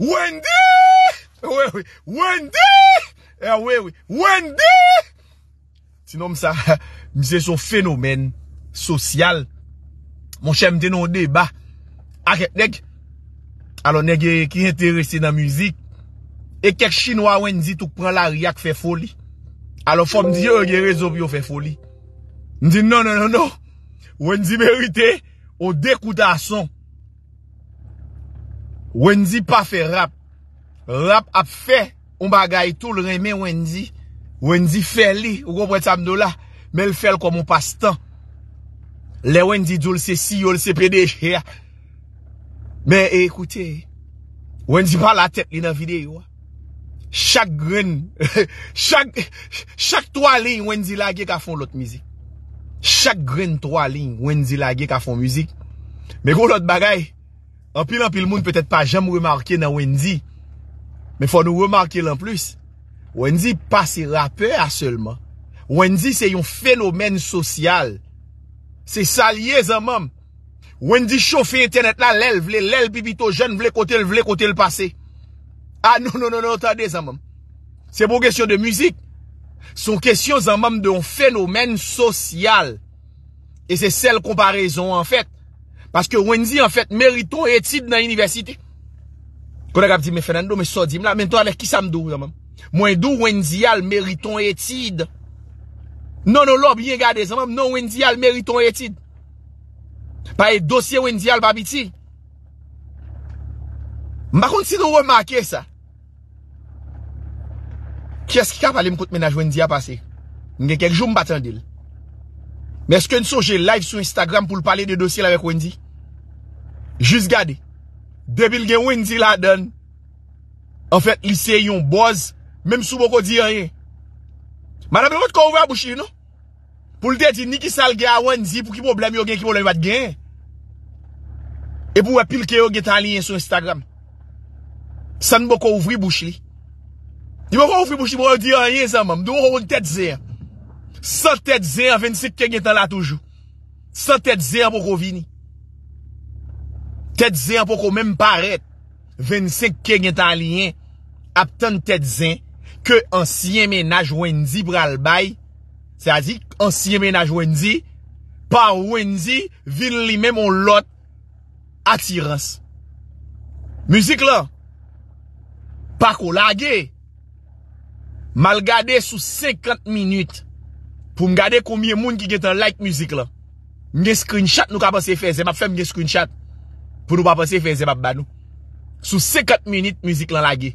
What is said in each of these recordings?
WENDI! WENDI eh,! WENDI! Sinon msa, mse son fenomen Sosyal Mon chèm tenon de ba Akèp neg Alon neg ye eh, ki enterese nan muzik Ekèk eh, chinois wensi touk pran la ryak Fè foli Alon fòm di yo ye resob yo fè foli Ndi nan nan nan nan Wensi merite O dekouta ason Wendi pa fe rap. Rap ap fe. Un bagay tou l remen wendi. Wendi fe li. Ou go pre tam do la. Mel fel komon pas tan. Le wendi joul se si, joul se pe de che. Men e, ekoute. Wendi pa la tek li nan vide yo. Chak gren. Chak. Chak toa lin wendi la ge ka fon lot mizi. Chak gren toa lin wendi la ge ka fon mizi. Men go lot bagay. Wendi. Anpil anpil moun petet pa jem remarke nan Wendy. Men fwa nou remarke lan plus. Wendy pasi raper aselman. Wendy se yon fenomen sosyal. Se salye zanman. Wendy shofe etenet la lel, vle lel bibito jen, vle kote l vle kote l pase. A ah, nou nou nou nou tade zanman. Se bon gesyon de muzik. Son kesyon zanman de yon fenomen sosyal. E se sel komparazon anfek. Paske wenzi an fèt meriton etid nan universite. Kone kap di me fè nan do, me sodim la, menton ale kisam do zanman. Mwen do wenzi al meriton etid. Non o lòb yengade zanman, non wenzi al meriton etid. Pa e dosye wenzi al babiti. Mba konti do wè makè sa. Kè skè kap alè mkout menaj wenzi a pase? Nge kek jou mbaten dil. Mè skè nso jè live sou Instagram pou l'pale de dosye lavek Wendy? Jus gade, debil gen Wendy la den, an fèt lise yon boz, mèm sou bo ko di reyen. Mè nan mè vòt kò ouvre a bouchi lè nou? Pou l'dè ti niki sal gen a Wendy pou ki problem yon gen ki mò lè yon vat gen. E pou wè pil ke yon gen tan liyen sou Instagram. San mò kò ouvri bouchi lè. Yon mò kò ouvri bouchi lè pou wè di reyen zan mèm, dè mò kò wè yon tèt zè yon. Sa tèd zè an ven si kè gen tan la toujou. Sa tèd zè an pou kou vini. Tèd zè an pou kou menm paret. Ven si kè gen tan liyen. Aptan tèd zè. Kè ansyen menaj wènzi bral bay. Sa zi ansyen menaj wènzi. Pa wènzi vin li menm ou lot. Atirans. Müzik la. Pa kou lage. Malgade sou sekant minute. Pou m gade koumye moun ki gen tan like müzik la. M gen screenshot nou kapase feze. M ap fèm gen screenshot. Pou nou papase feze m ap banou. Sou sekat minute müzik la la ge.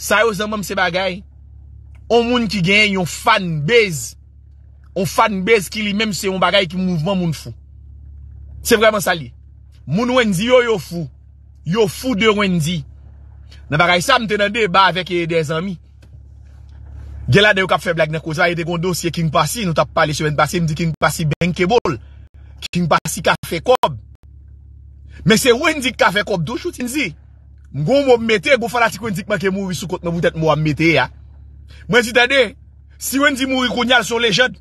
Sa yo zan moun se bagay. On moun ki gen yon fan bez. On fan bez ki li mèm se yon bagay ki mouvman moun fou. Se vreman sa li. Moun wènzi yo yo fou. Yo fou de wènzi. Nan bagay sa m tenan deba avèk e dez ami. Gela de yo kap fe blag ne koza, e de gondo siye King Pasi, nou tap pale sou wen Pasi, mdi King Pasi bank kebol, King Pasi kafe kob. Mwen se wen dik kafe kob do, choutin si, mgo mw mw mwete, mgo fwa la ti kwen dik ma ke mwi, sou kont mwen mw mw mw mwete ya. Mwen si tade, si wen di mwi koun nyal sou le jad,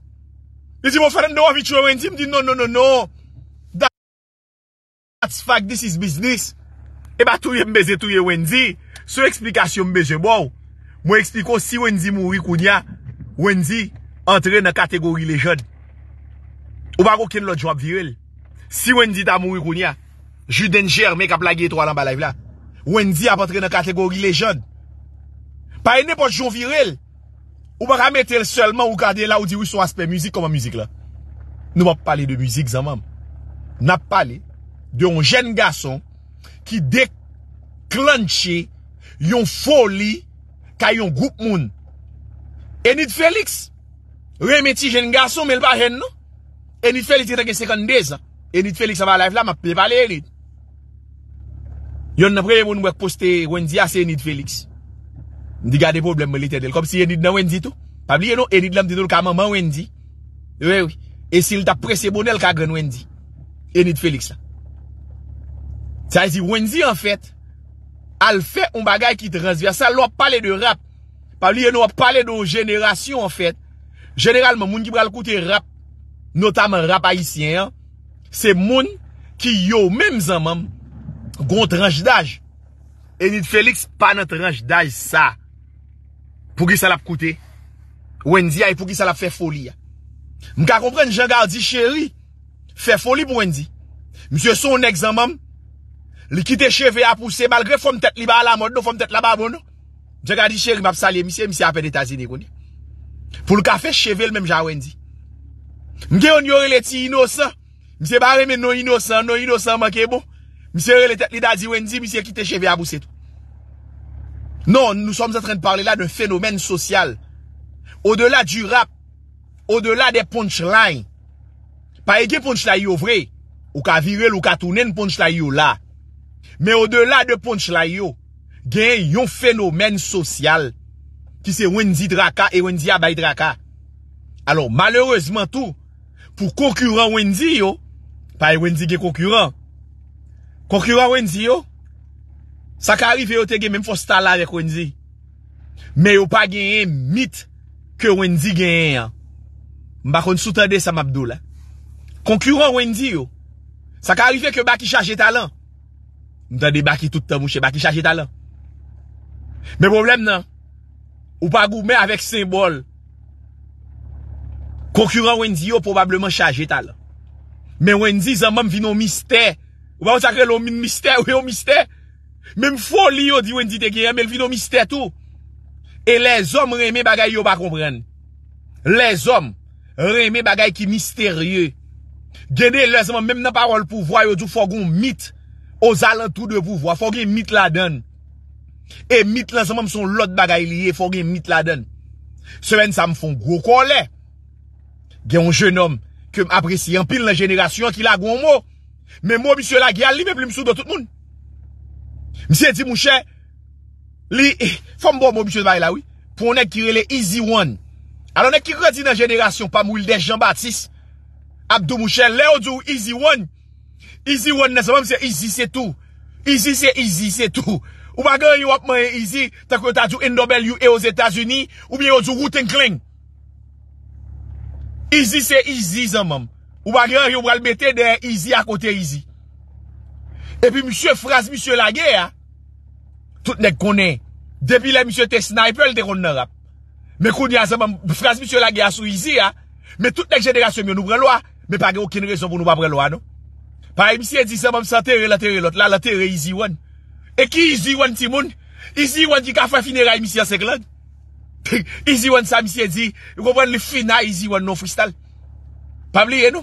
e di mw fwa ren do avitre wen di, mdi no no no no, that's fact, this is business. E ba touye mbeze touye wen di, sou eksplikasyon mbeze bou, Mwen ekspliko si wèndi moun wikoun ya, wèndi antre nan kategori le joun. Ou bago ken lò jwap viril. Si wèndi da moun wikoun ya, jw denjèr me ka plage etwa lan balay vla. Wèndi ap antre nan kategori le joun. Pa ene pot jwap viril. Ou baga metel selman ou gade la ou di wis sou aspe müzik koman müzik la. Nou wap pale de müzik zan mam. Nap pale de yon jen gason ki deklanche yon foli Kayon, group moun Enid Felix We meti jen gaso, mel pa jen nou Enid Felix ita gen second days Enid Felix ava life la, ma ple pale Enid Yon napre yon wek poste Wenzi as ah, Enid Felix Di gade problem me litè del Kom si Enid nan Wenzi tou non? Enid lam didol kaman man Wenzi E si lita prese bonel kagan Wenzi Enid Felix la Tya zi Wenzi an fèt al fè un bagay ki transverse, sa l wap pale de rap, pa li yon wap pale de ou jenerasyon an fèt, jeneralman moun ki bral koute rap, notamen rap haisyen an, se moun ki yo mèm zanman, goun tranj daj, enit Félix pa nan tranj daj sa, pou ki salap koute, wèn di a, pou ki salap fè foli a, m ka kompren jengal di chéri, fè foli pou wèn di, m se son nek zanman, m, Li kite cheve a pouse, malgre fom tet li ba la mod nou, fom tet la ba bon nou. Mse gadi cheri map salye, mse mse apen etazine koni. Pou lka fe cheve lmem jan wendi. Mge yon yore leti inosan, mse bare men nou inosan, nou inosan manke bon. Mse yore letet li da di wendi, mse kite cheve a pouse tou. Non, nou soms atren parle la de fenomen sosyal. O dela di rap, o dela de punchline. Pa ege punchla yow vre, ou ka virel ou ka tounen punchla yow la. Men yo de la de ponch la yo Gen yon fenomen sosyal Ki se wendi draka E wendi abay draka Alors malerezman tou Pou konkuran wendi yo Pa yon wendi gen konkuran Konkuran wendi yo Sa ka arife yo te gen men fos talare kwenzi Men yo pa gen yon mit Ke wendi gen yon Mba kon soutande Samabdou la Konkuran wendi yo Sa ka arife ke baki chaje talan Mwen ta de baki tout ta mouche, baki chaje ta la Mwen problem nan Ou pa goumen avèk symbol Konkuren wènzi yo probableman chaje ta la Mwen wènzi zan mèm vinon mistè Ou pa mwen sakre lò min mistè, wè yon mistè Mèm foli yo di wènzi te gen, mèl vinon mistè tou E lèzòm rèmè bagay yo pa kompren Lèzòm rèmè bagay ki misterye Genè lèzòm mèm nan parol pou vwa yo du fogon mitè Oza lan tou de vou vwa, fò gen mit la den. E mit lan seman mson lot bagay liye, fò gen mit la den. Semen sa mfon gwo kò le. Gen yon jenom ke m apresi an pil nan jenerasyon ki la gwo mò. Men mò misyo la gyal li me plim sou do tout moun. Misye di mouchè, li fò mbo mò misyo dvay la wii. Pwone kire le easy one. Alone kire di nan jenerasyon pa mwil de Jean-Baptiste. Abdo mouchè le ou di ou easy one. Easy one ne se mam se easy se tou Easy se easy se tou Ou bagan yon wap man yon easy Tako yon ta djou NWU e os Etasuni Ou mi yon djou Routin Kling Easy se easy se mam Ou bagan yon yon bral bete de easy a kote easy E pi msye fras msye lage ya Tout nek konen Depi le msye te sniper te konen rap Me kounen se mam fras msye lage ya sou easy ya Me tout nek jenerasyon yon nou breloa Me page okin rezon pou nou babreloa nou Pa emisye di sa mam bon, sa tere la tere lot. La la tere izi wan. E ki izi wan ti moun? Izi wan di ka fa finera emisye seke lan? Izi wan sa emisye di. Yon kompwen li fina izi wan nou freestyle. Pam li enou?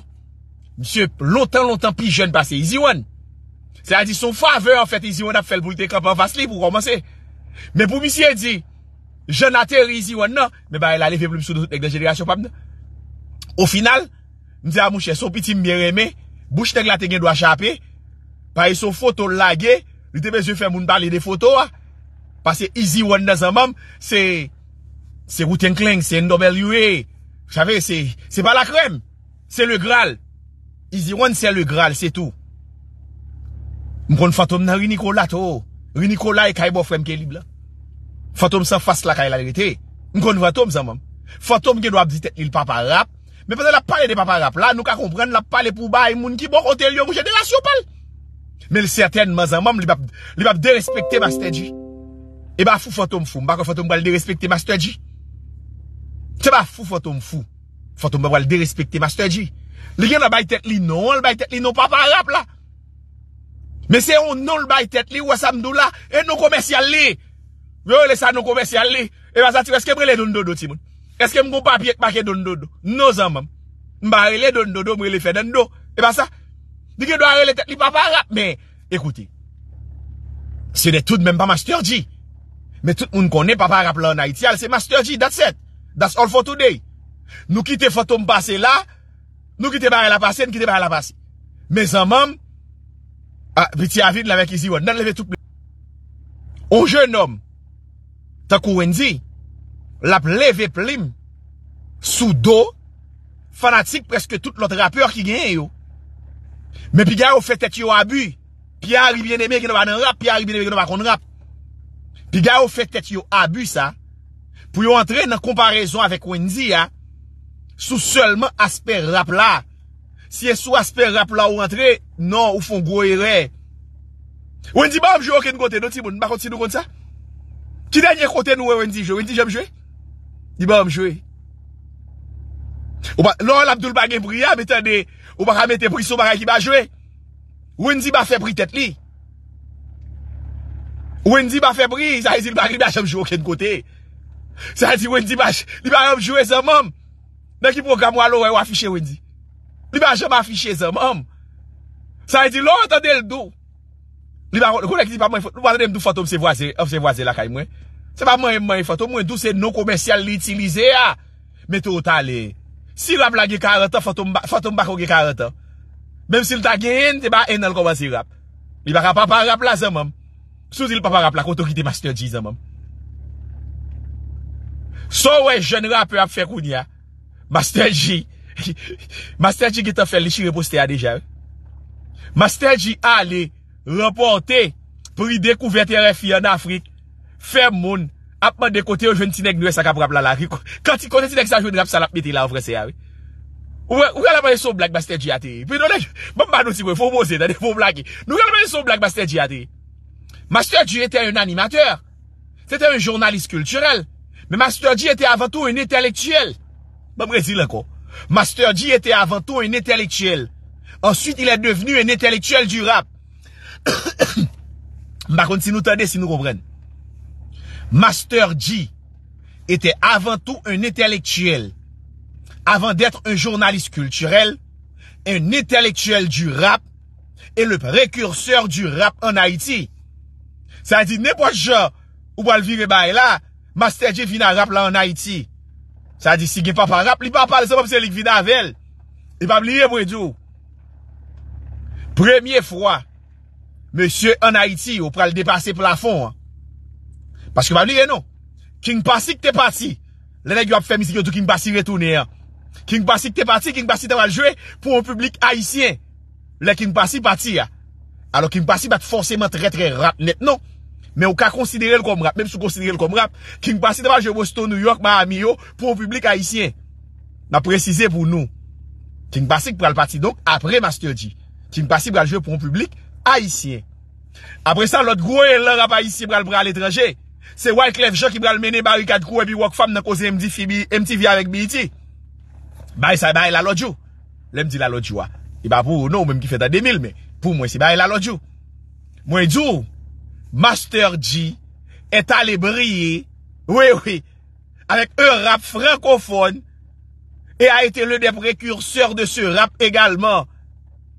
Misyè lontan lontan pi jen basi. Izi wan. Se a di son faveur enfet izi wan ap felbou te kapan vasli pou komanse. Me pou misye di. Jen a tere izi wan nan. Me ba el aleve blum sou dek de jenerasyon pam nan. Ou final. Misyè a mouche sou pitim mbiremey. Boushtek la te gen do a chapi Pa e sou foto la ge Li te bezye fè moun bali de foto a Pa se izi wan da zan mam Se, se wouten kleng, se ndobel yue Chave, se, se pa la krem Se le graal Izi wan se le graal, se tou Mkon fatom nan riniko la to Riniko la e kaybo frem ke li bla Fatom san fas la kay la li te Mkon fatom zan mam Fatom gen do ap zite il papa rap Mwen fwazan la pale de paparap la, nou ka kompren la pale pou bay moun ki bon kote lyon mwen jenerasyon pal. Mwen se aten ma zan moun li bap de respekte masterji. E ba fwou fwantoum fwou, mbak wak fwantoum wale de respekte masterji. Se ba fwou fwantoum fwou, fwantoum wale de respekte masterji. Li gen la bay tet li nou, l bay tet li nou paparap la. Mwen se yon nou l bay tet li, wwa samdou la, e nou komensyal li. Ve ou lè sa nou komensyal li, e wazan ti wè skebrele nou nou nou ti moun. Eske m kon papyek pake don do do No zan mam M barele don do do mwe le fe den do E pa sa Dike m barele tek li papa rap Men Ekouti Se de tout men pa masterji Men tout m konen papa rap la anayitial Se masterji Dat set Das all for today Nou kite fotou m pase la Nou kite bare la pase Nou kite bare la pase Men zan mam A biti avid la vek izi wan Nan leve tout ple O jen nom Takou wensi Lap leve plim Sou do Fanatik preske tout lot raper ki gen yo Men pi ga ou fe tet yo abu Pi a ribye neme ki nou va nan rap Pi a ribye neme ki nou va kon rap Pi ga ou fe tet yo abu sa Pou yo entre nan komparaison Avek Wendy ya Sou selman asper rap la Si e sou asper rap la ou entre Non ou fon goyre Wendy ba ou jowe oken kote Non ti moun, bakot si nou kon sa Ki danyen kote nou we Wendy jowe Wendy jomme jowe Li ba om jwe. Lo la mdoul bagen priya metan de ou baka meten pri sou bagen ki ba jwe. Ou enzi ba febri tet li. Ou enzi ba febri sa yi zil baka li ba jom jwe oken kote. Sa yi zil ou enzi ba jom jwe zanm om. Nek yi program walo ou afishe ou enzi. Li ba jom afishe zanm om. Sa yi zil lo atan de l do. Li ba konen ki zi pa mwen fote. Li ba nanen mdou fote om se vwaze la kay mwen. Se pa mwen mwen fatou mwen dou se nou komensyal li itilize ya Metou ta le Si rap la ge karata fatou mbakou ge karata Mem si lta gen te ba enel kwa si rap Li baka papa rap la zanman Sou zil papa rap la kwa tou ki te masterji zanman So we jen rap rap fe koun ya Masterji Masterji ki ta fel li shire poste ya deja Masterji a le Reporte Pri dekouverte refi an Afrik Fè moun apman de kote yo jwen tinek nou e sakap rap la la Kante tinek sa jwen rap salap miti la ou fre se ya we Ou wè, ou wè la manè sou Black e. Master G ate Pè nou wè, ban manè sou wè, fò mose, fò blak Nou wè la manè sou Black Master G ate bon, Master G etè yon animateur Tè tè yon jurnalist kulturel Mè Master G etè avantou yon etelektuel Ban mrezi lè ko Master G etè avantou yon etelektuel Ensyit yon e devenu yon etelektuel di rap Bakon si nou tande si nou roubrenne Master G Ete avant tout un etelektuel Avant detre un jurnalist kulturel Un etelektuel du rap E le prekursor du rap en Haiti Sa di ne poche Ou pal vive bay la Master G vina rap la en Haiti Sa di si gen pa pa rap Li pa pa le sepop se lik vina vel I pa bliye bou edou Premye fwa Monsieur en Haiti Ou pral depase plafon an Paske wap liye nou. King Basik te pati. Lè lè yon ap fèmisi yon tou King Basik retounè. King Basik te pati, King Basik te wap jwè pou ou publik Haitien. Lè King Basik pati ya. Alò King Basik bat fòrsèmè trè trè rap net nou. Mè ou ka konsidere lè kom rap. Mèm sou konsidere lè kom rap. King Basik te wap jwè wòstou New York ma amiyo pou ou publik Haitien. Na prezise pou nou. King Basik pral pati donk apre Masterji. King Basik pral jwè pou ou publik Haitien. Apre sa lòt gwen lè rap Haitien pral pral etrejey. Se wè klef jò ki bral mène bari kat kou Epi wòk fam nan kose mtvi avèk bi iti e Bay sa bay lalodjou Lèm di lalodjou wè E ba pou nou mèm ki fèta demil Pou mwen si bay lalodjou Mwen djou Master G E talè briye Ouè ouè Avèk e rap frankofon E a ete lè de prekursor de se rap egalman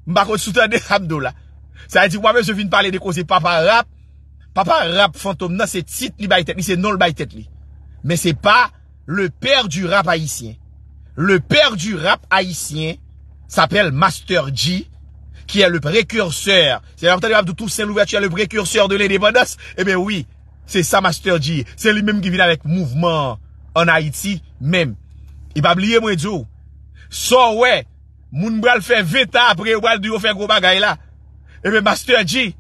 Mbakon soutan de Hamdou la Sa eti wè mèm se fin pale de kose papa rap Pa pa rap fantom nan, se tit li bay tet li, se non l bay tet li. Men se pa le per du rap haitien. Le per du rap haitien, se apel Master G, ki e le prekursor. Se apel de rap de Toussaint Louverture, e le prekursor de Lenny Bonos, e men wii, se sa Master G. Se li menm ki vina vek mouvment an Haiti menm. I bab liye mwen dzo. So we, moun bral fe veta, pre bral duo fe gwo bagay la. E eh men Master G,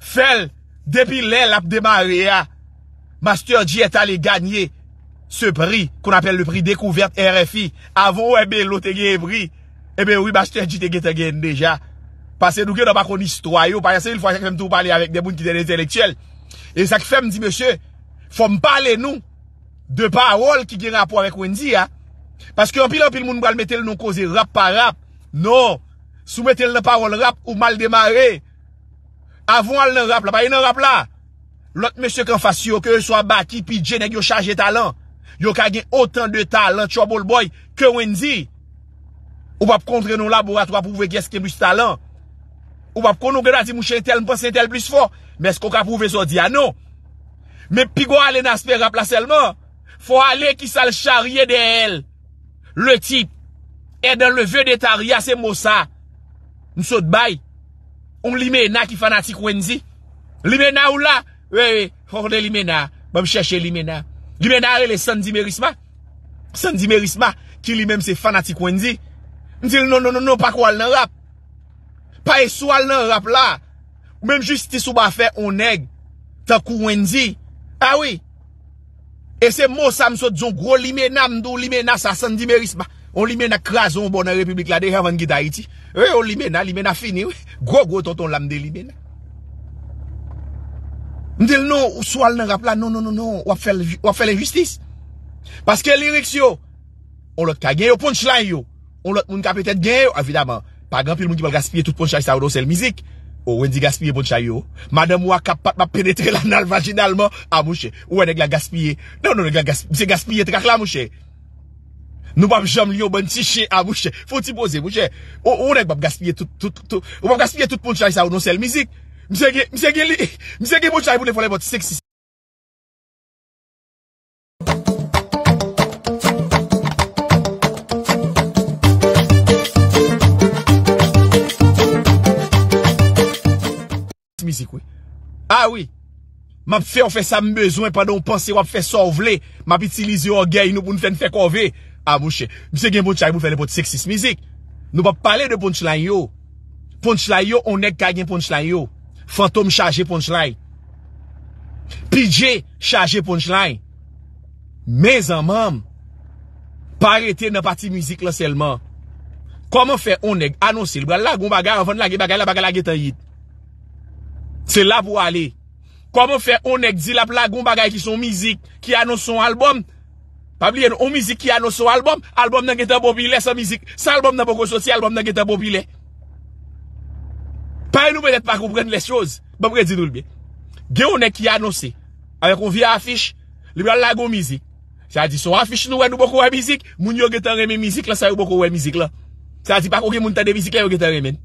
fel, Depi lèl ap demare ya, Master G et alè ganyè se pri, kon apèl le pri Découverte RFI. Avou ebe, lò te gen e pri, ebe wè Master G te gen te gen deja. Pase nou gen apakon istroyo, pan yase yil fwa sakfèm tou palè avèk de moun ki den entelektuel. E sakfèm di mèche, fòm palè nou de parol ki gen apò avèk wèndi ya. Pase ki anpil anpil moun bral metel nou koze rap pa rap, nou, sou metel de parol rap ou mal demare ya. Avon al nan rap la, pa yon nan rap la. Lot mese kan fasyo ke yon so a baki pi jene yon chaje talan. Yon ka gen otan de talan, chobol boy, ke wensi. Ou pap kontre nou laborato a pouve geske mous talan. Ou pap kon nou gen a di mous chen tel mponsen tel plus fon. Men skon ka pouve so di a nou. Men pi gwa alen aspe rap la selman. Fwa alen ki sal chariye de el. Le tip. E dan le vedetaria se mousa. Mousot bayi. Ou um li mena ki fanatik wensi? Li mena ou la? Wewe, orde li mena. Mbèm chèche li mena. Li mena re le sandi merisma? Sandi merisma ki li men se fanatik wensi? Mdiri nononononon, non, non, pa kou al nan rap? Pa e sou al nan rap la? Ou menm jistis ou ba fe oneg? Ta kou wensi? Awi? Ah e se mò samsot zon gro li mena mdou li mena sa sandi merisma? Awi? Ou li men a kras ou bonan republik la dey avan gita iti. Ou li men a, li men a fini ou. Gro, gro tonton lamde li men. Mdel nou, ou swal nan rap la, nou, nou, nou, nou, wap fe le justis. Paske liriks yo, ou lote ka gen yo, ponch lan yo. Ou lote moun ka peten gen yo, evidaman. Paragranpil moun ki bal gaspye tout poncha yisaw do sel mizik. Ou wendi gaspye poncha yo. Madame wak kapat ma penetre lanal vaginalman a ah, mouche. Ou wende glan gaspye. Nan wende non, glan gaspye, bise gaspye te kak la mouche. Ou wende glan gaspye. Nou bap jom liyo ban ti che avouche. Foti boze, bouche. Ou rek bap gaspye tout, tout, tout. Ou bap gaspye tout pou nchay sa ou non sel mizik. Mze ge, mze ge li. Mze ge mou chay pou ne fwole bote seksistik. Mizik we. Awi. Map fe ofe sa mbezou e padon panse wap fe sovle. Map itilize o gey nou pou nou fen fe kovey. Amouche... Ah, Mise gen ponchay pou fene poti seksis mizik... Nou pa pale de ponchlay yo... Ponchlay yo, onek kage gen ponchlay yo... Fantom chaje ponchlay... Pidje chaje ponchlay... Mezan mam... Pa rete nan pati mizik la selman... Koman fe onek... Anonsil bra lagoun bagay... Avon lagi bagay la baga lagi ta yid... Se la pou ale... Koman fe onek di la pou lagoun bagay ki son mizik... Ki anons son albom... Pabliye nou, ou mizik ki anose ou albom, albom nan getan bopi le sa mizik. Sa albom nan boko soti, albom nan getan bopi le. Pane nou menet pa koupren le shyoz. Bapre di nou lbe. Ge ou ne ki anose, awe konvi a afish, li blan lago mizik. Sa di sou afish nou wè nou boko wè mizik, moun yo getan reme mizik la sa yo boko wè mizik la. Sa di pa kouge moun tade mizik la yo getan remen.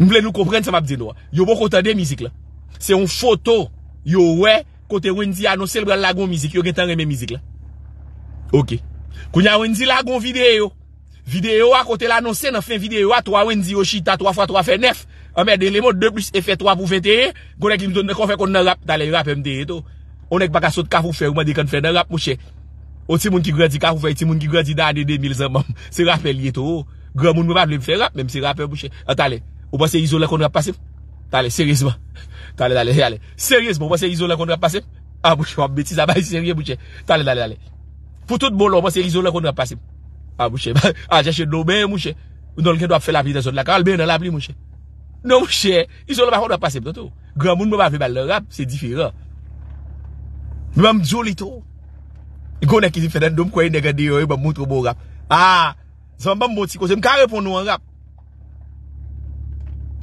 Mble nou koupren sa mabdi nou a. Yo boko tade mizik la. Se yon foto, yo wè kote wè di anose li blan lago mizik Ok. Kou nye wèndi la gò videyo. Videyo wè kote la non se nan fè videyo wè. To wèndi yo shita. To wè fè nef. A ah, mè de lè mò de plus e fè to wè pou fè te. Gònèk li mdoun mè kon fè kon nan rap. Tale rap mdè yé to. Gònèk baka sot kavou fè. Ou mè di kon fè nan rap mouche. Ou ti moun ki gradi kavou fè. Ti moun ki gradi danè de mil zan mèm. Se rap mdè yé to. Gò moun mè mè mè mfè rap mèm. Se rap mdè mouche. A ah, tale. Pw tout bon lò, mwen se rizolè kon wè pasèp. A mwè mwen se, a jè chè dò mwen mwen mwen mwen. Mwen don lò mwen fè la pi de zon lè kal, mwen nan la pli mwen mwen. Non mwen se, rizolè mwen fè la pasèp. Gwè mwen mwen fè balè rap, se difire. Mwen mwen mwen joli to. Gwè mwen mwen fè balè rap, se difire. A, zon mwen mwen mwen mwen mwen mwen mwen mwen rap.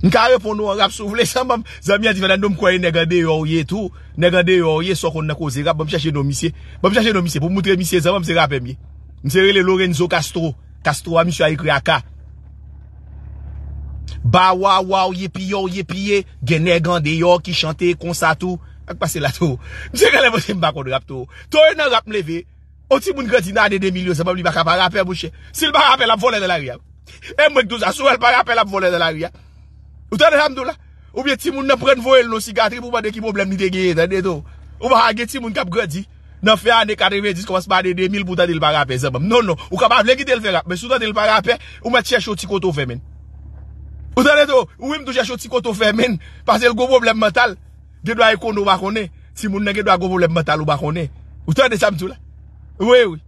Nka repon nou an rap sou vle san mam Zan mi a divan nan nou mkwoye negande yor ye tou Negande yor ye sou kon nan kouze rap Mam chache nou misye Mam chache nou misye pou moutre misye zan mam se rap emye Nse rele Lorenzo Castro Castro a misye a yikri a ka Ba waw waw ye pi yor ye pi ye Gen negande yor ki chante konsa tou Ak pase la tou Nse rele vote mba kon rap tou Tou enan rap mle ve O ti moun kwen ti nan ane de milyo zan mam li baka pa rapen mwche Sil ba rapen la mvone de la riyan E mwenk tou sa sou el pa rapen la mvone de la riyan Ou tanè hamdou la? Ou mwen timoun nan pren voel nou sigatri pou mwen de ki problem nite geye tanè tou? Ou mwen a ge timoun kap gradi? Nan fè an de kade vejis kwa smade de mil boutan dil baganpe zè mwen? Non non, ou kap avle gite l vera Mwen soutan dil baganpe, ou mwen chè choti koto femen Ou tanè tou? Ou mwen chè choti koto femen? Pase l go problem matal? Gèdwa ekon nou bakone? Timoun nan gèdwa go problem matal ou bakone? Ou tanè hamdou la? Ou ewe?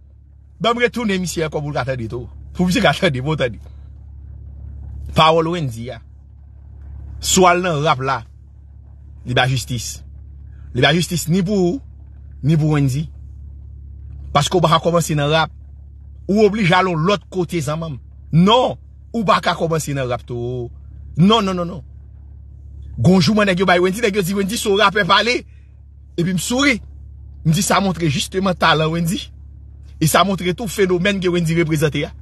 Bamre tou ne misye kwa mwen katadi tou? Fou mwen katadi, mwen katadi Pa Swal nan rap la Li ba justice Li ba justice ni pou Ni pou wendi Paske ou baka komanse nan rap Ou oblij alon lot kote zanman Non Ou baka komanse nan rap to Non non non, non. Gonjouman negyo bay wendi Negyo di wendi son rap e pale E pi msuri Mdi sa montre justement talan wendi E sa montre tou fenomen ge wendi reprezente ya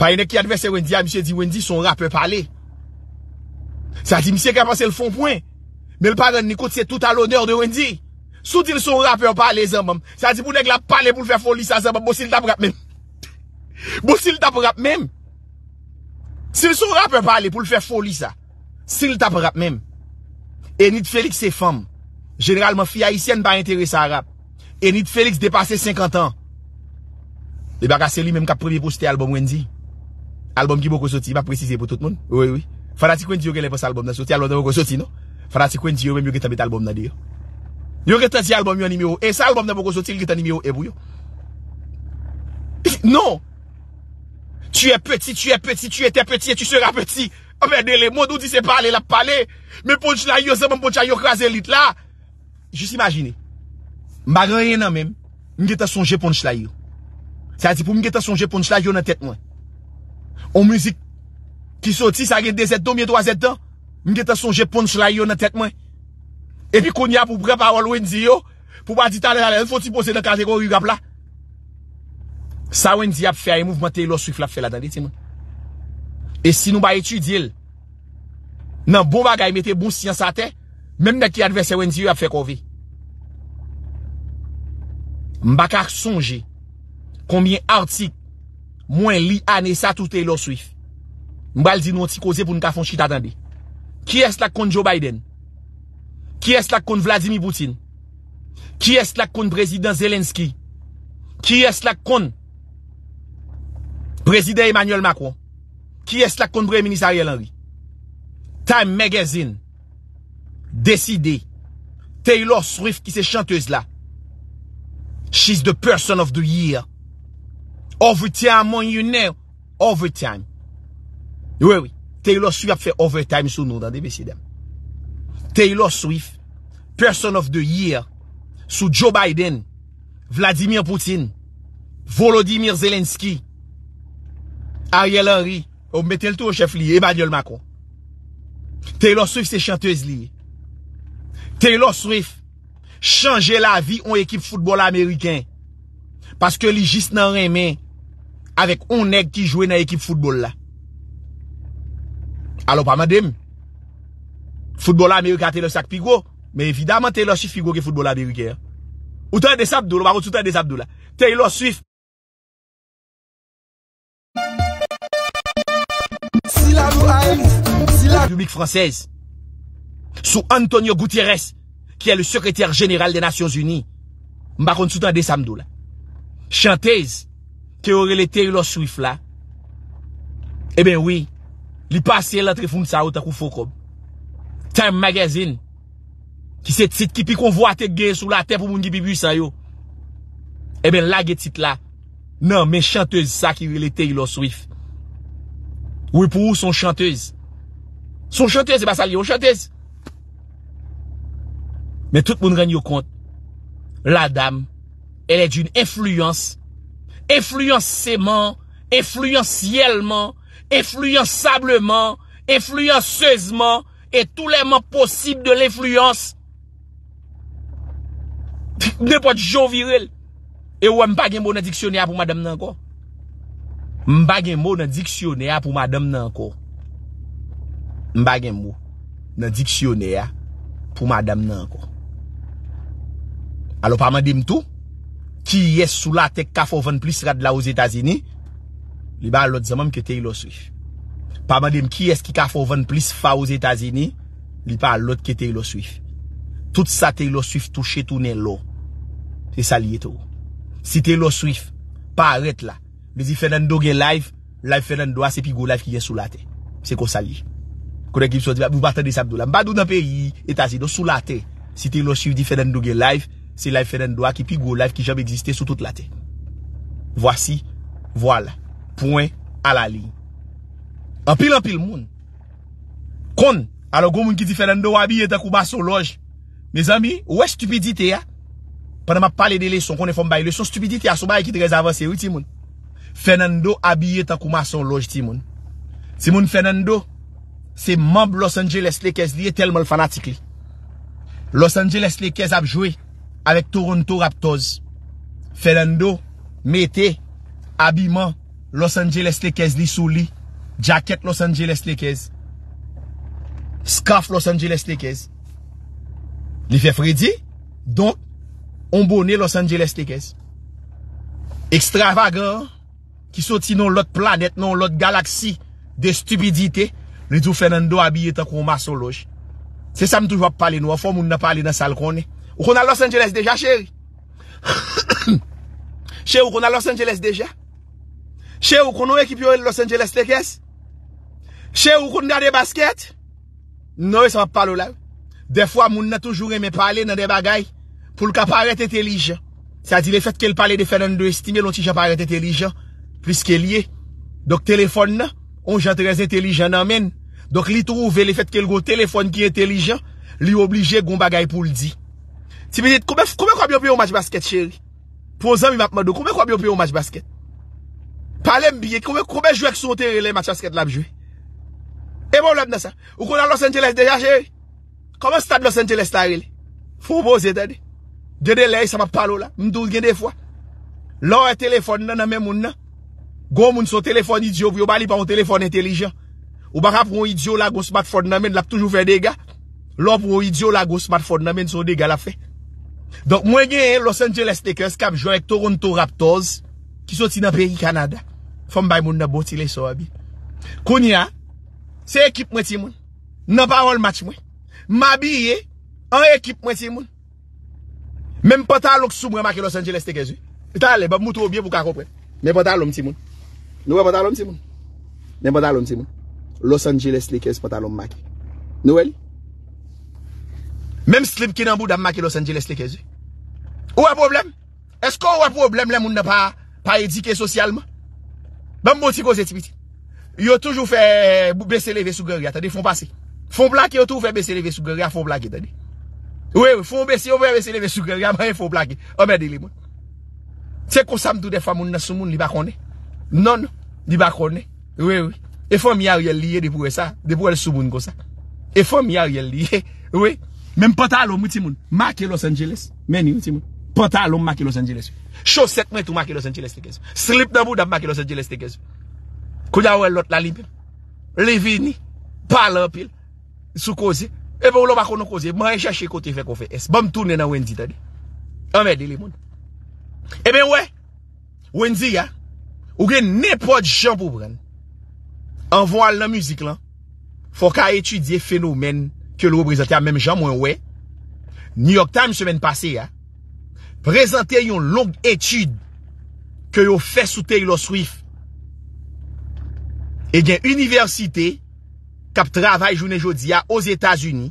Paye ne ki adverse wendi ya Msi di wendi son rap e pale Sa di mi se ka pase l fonpwen Me l paran ni kote se touta l odeur de Wendy Sou di l son raper pale zan mam Sa di pou deg la pale pou l fè foli sa zan mam Bo si l tap rap mem Bo si l tap rap mem Si l son raper pale pou l fè foli sa Si l tap rap mem Enid Felix se fom Generalman fi aisyen pa interese a rap Enid Felix depase 50 an E baka se li menm kap premier poste album Wendy Album ki boko soti Ba prezise pou tout moun Oui oui Fara ti kwen di yo genle pa sa albom nan soti Albom nan mou kwa soti no Fara ti kwen di yo men mou geta met albom nan di yo Yo geta ti albom mou animi yo E sa albom nan mou kwa soti El geta animi yo e bou yo Non Tu e peti, tu e peti, tu ete peti E tu sera peti A men de le, moun ou di se pale la pale Men ponch la yo, seman ponch la yo kwa zelit la Jus imagine Mbaga reyena men Mwen geta sonje ponch la yo Sa zi pou mwen geta sonje ponch la yo nan tet mwen Ou mou zik Ki soti sa gen de zed do, mwen do a zed do... Mwen gen ta sonje ponch la yo nan tek mwen... Epi konya pou prebawal wenzi yo... Pou ba di talen ale... Foti pose nan kade kon yu gap la... Sa wenzi ap fe a yon e mouvment te ilo swif la ap fe la dan diti mwen... E si nou ba etu di el... Nan bon bagay mwete bon siyansate... Mwen me ki advese wenzi yo ap fe kowe... Mbakak sonje... Komin artik... Mwen li ane sa tou te ilo swif... Mbal di nou ti koze pou nou ka fonshi ta dande. Ki es la kon Joe Biden? Ki es la kon Vladimir Poutine? Ki es la kon Prezident Zelenski? Ki es la kon Prezident Emmanuel Macron? Ki es la kon Bre Ministarielle Henry? Time Magazine Desi de Taylor Swift ki se chantez la. She is the person of the year. Overtime mon yonè Overtime Taylor Swift ap fe overtime sou nou Taylor Swift Person of the year Sou Joe Biden Vladimir Poutine Volodymyr Zelensky Ariel Henry Ou oh, metel tou ou chef li, Emmanuel Macron Taylor Swift se chanteuse li Taylor Swift Change la vi Ou ekip football ameriken Paske li jist nan remen Avek ou neg ki jwe nan ekip football la Alo pa madem Futbola Amerike a te lo sak pigwo Me evidaman te lo chif pigwo ke futbola Amerike Ou te yon desabdou Te yon lo suif Sous Antonio Gutierrez Ki e le sekreter general de Nasyons Uni Mbakon soutan desabdou Chantez Ke ore le te yon lo suif la E eh ben oui Li pasye la trifoun sa yo takou fokom. Time magazine. Ki se tit ki pi konvo a tek gey sou la, ten pou moun gey bibi sa yo. Eben la gey tit la. Nan, men chantez sa ki li te yi lo swif. Ou e pou ou son chantez? Son chantez e basa li yo chantez. Men tout moun renyo kont. La dam, el e di yun efluyans, efluyans seman, efluyans yelman, Efluyansableman... Efluyansezman... E tout lèman posib de l'efluyans... Nèpo di jò viril... E wè mbagèmbo nan diksyonèya pou madame nan ko... Mbagèmbo nan diksyonèya pou madame nan ko... Mbagèmbo nan diksyonèya pou madame nan ko... Alo pa man dim tout... Ki yesou la tek kafo ven plis rad la ou zétazini... Li pa alot zamam ke te ilo swif. Pa madem ki eski ka fowan plis fa ou zi etazi ni, li pa alot ke te ilo swif. Tout sa te ilo swif touche tounen lo. Se sali eto ou. Si te ilo swif, pa arret la. Dezi fè nan doge laif, laif fè nan doa se pi go laif ki gen sou la te. Se kon sali. Konekip sou di ba, mou bata de sab do la. Mba do nan peyi, etazi, do sou la te. Si te ilo swif di fè nan doge laif, se la fè nan doa ki pi go laif ki jom egziste sou tout la te. Vwasi, vwala. Pouen ala li Anpil anpil moun Kon, alo goun moun ki di Fernando Abye ta kouma sou loj Me zami, wè stupidite ya Panan ma pale de leson kon e fom bay Leson stupidite ya sou bay ki trez avanse Fernando abye ta kouma sou loj Ti moun Ti moun Fernando Se moun Los Angeles Lakers liye telman fanatik li Los Angeles Lakers apjwe Awek Toronto Raptors Fernando Mete, abiman Los Angeles Lekes li sou li Jaket Los Angeles Lekes Skaf Los Angeles Lekes Li fe Freddy Don Ombone Los Angeles Lekes Ekstravagan Ki soti nan lot planet Nan lot galaksi De stupidite Li djou fè nan do abye ta kouma sou loj Se sa m toujwa pali nou Ou kon a Los Angeles deja chèri Chèri ou kon a Los Angeles deja Che, ou kon nou e kipi ou e Los Angeles Lakers? Che, ou kon nou e de basket? Nou e sa pa pal ou la. De fwa, moun nan toujou reme pale nan de bagay pou l ka parete entelijan. Sa di le fet ke l pale de fe nan de estime, lonti jan parete entelijan. Plis ke li e. Dok, telefon nan, on jan trez entelijan nan men. Dok, li touve le fet ke l go telefon ki entelijan, li ou obligye goun bagay pou l di. Ti mi dit, koumen kwa bi yo pe yo match basket, chéri? Po zan mi matman do, koumen kwa bi yo pe yo match basket? Palem biye, kome jwek sote rele matras ket lab jwe? E bon blab nasa? Ou konan Los Angeles deyache? Kome stat Los Angeles ta rele? Fou bo zede? Dede le, sa map palo la? Mdouz gen defwa? Lo e telefon naname moun nan? Gou moun son telefon idyo, pou yo bali pa ou telefon intelijan. Ou baka proun idyo la go smartphone namen, lap toujou fe dega? Lo proun idyo la go smartphone namen, son dega la fe? Donk mwen gen Los Angeles Snakers, kap jwek Toronto Raptors, ki soti nan peyi Kanada. Fon bay moun nan boti le so a bi Koun ya Se ekip mwen ti moun Napa wol match mwen Mabi ye An ekip mwen ti moun Mem patalok sou mwen maki Los Angeles le kezi Itale, bab moutou obye pou ka kopren Mem patalom ti moun Nouwe patalom ti moun Mem patalom ti moun Los Angeles le kezi patalom maki Nouwel Mem slip ki nan boudan maki Los Angeles le kezi Ouwe problem? Esko ouwe problem le moun nan pa Pa edike sosyalman? Ben bon, moti kose tipiti. Yo toujou fè euh, besele ve su gerya tade, fon pase. Fon plake yo tou fè besele ve su gerya, fon plake tade. Fon bese, yo fè besele ve su gerya, mwen fon plake. O mè di li moun. Tse konsam tou defa moun na sou moun li bakone. Non, non, li bakone. We we. E fon mi a rye liye depou e sa, depou e sou moun ko sa. E fon mi a rye liye. We. Men potalo mouti moun. Make Los Angeles. Meni mouti moun. Patal ou Maki Los Angeles Chosek met ou Maki Los Angeles tekez Slip nabou dap Maki Los Angeles tekez Kouja ou el lot la lipe Livi ni Pala apil Sou koze Ebe ou lo bako nou koze Mwen e jache kote fek ou fe es Bwem toune nan wendi tade Amede li moun Ebe wè Wendi ya Ou gen nepot jan pou bren Anvo al nan muzik lan Foka etudye fenomen Ke lou brezate a menm jan mwen wè New York Times semen pase ya Prezente yon long etude... Ke yo fè sou te yon swif. E gen universite... Kap travay jounen jodi ya... Ose Etasuni...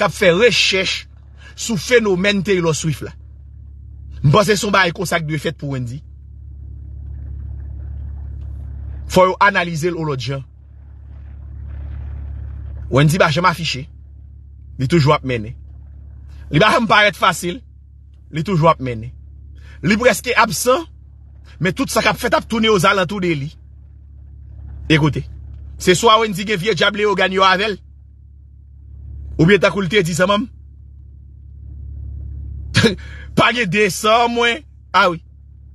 Kap fè rechèche... Sou fenomen te yon swif la. Mbose sou ba yon konsak dwe fèt pou wendi. Fò yo analize l'olo djan. Wendi ba jèm affiche... Di toujwa pmenè. Li ba mparet fasil... Li toujwa ap mene. Li brezke absan. Me tout sak ap fet ap toune yo zal an tou de li. Ekoute. Se swa wensi gen vie jab le yo ganyo avel. Ou bie takoulte di saman. Pagye de san mwen. Awi. Ah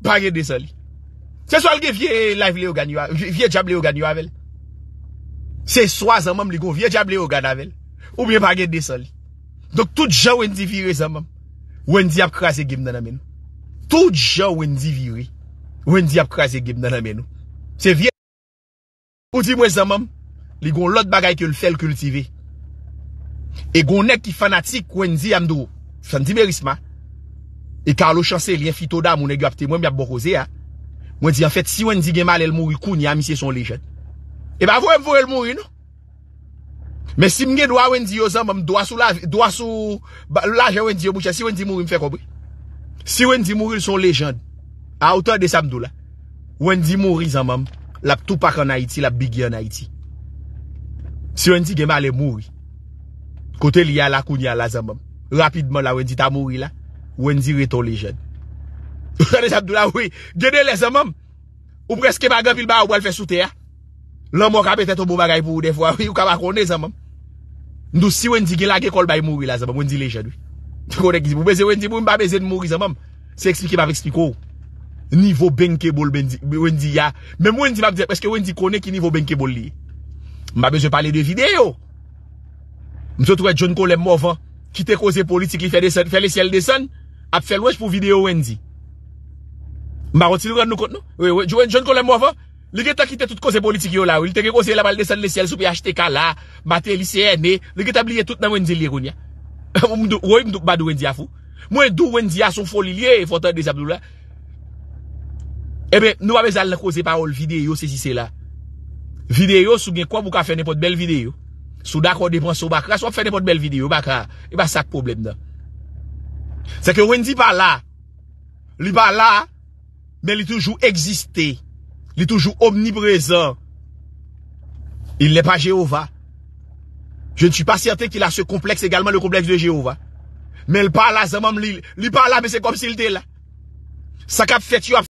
pagye de san li. Se swal gen vie jab le yo ganyo avel. Se swa saman li go vie jab le yo ganyo avel. Ou bie pagye de san li. Dok tout jan wensi vire saman. wèndi ap kras e gem nan amen nou. Tou dje wèndi viri, wèndi ap kras e gem nan amen nou. Se vye, ou di mwen zamam, li goun lot bagay ke l fel kultive. E goun nek ki fanatik wèndi amdou, san di meris ma, e kar lo chanse li enfito da moun e ge apte mwen bi ap bokoze a, mwen di an fèt si wèndi gem al el mouri kou ni amise son lejen. E ba vwèm vwèm el mouri nou. Mè si mge dwa wèn di yo zanmèm, doa sou lajè wèn di yo bouchè, si wèn di mouri m fè kobri. Si wèn di mouri l son lejan, a outan de samdou m'm. la, wèn di mouri zanmèm, la ptou pak anayiti, la bigi anayiti. Si wèn di gemalè mouri, kote li ala kouni ala zanmèm, rapidman la wèn di ta mouri la, wèn di reto lejan. Aoutan de samdou la, wè, genè le zanmèm, ou preske magèp il ba ou wèl fè sute ya, lèm wò ka petè tou mou bagay pou ou defwa, wè m'm. Ndou si wèndi gen la ge kol bay mou wè la zè mèm, wèndi lè jèd wè. Ndou korek gizmou, bezè wèndi mou mba bezè nmou wè zè mèm, se eksplikè mèm eksplikò. Nivou bènke bol wèndi ya, mèm wèndi mèm dè, eske wèndi konè ki nivou bènke bol li. Mba bezè pale de videyo. Mse twè John Cole e mwò vè, ki te kose politik li fè lesyèl desèn, ap fèl wèj pou videyo wèndi. Mba roti nou gèd nou kont nou, wè wè, jwè John Cole e mwò vè. Le ge ta kite tout koze politik yo la ou Le te ge koze la mal desan lesel soupe yache te ka la Mate liseye ne Le ge tabliye tout nan wendze liye koun ya Mwen do wendze a sou foli liye e Fote de Zabdou la Ebe eh nou wame zal na koze parol Video se si se la Video sou gen kwa mou ka fene pot bel video Sou dakwa depan sou bakra Sou fene pot bel video bakra Eba sak problem nan Se ke wendze pa la Li pa la Men li toujou egziste il est toujours omniprésent. Il n'est pas Jéhovah. Je ne suis pas certain qu'il a ce complexe également, le complexe de Jéhovah. Mais il parle à il parle là, mais c'est comme s'il était là. Ça qu'a fait, tu as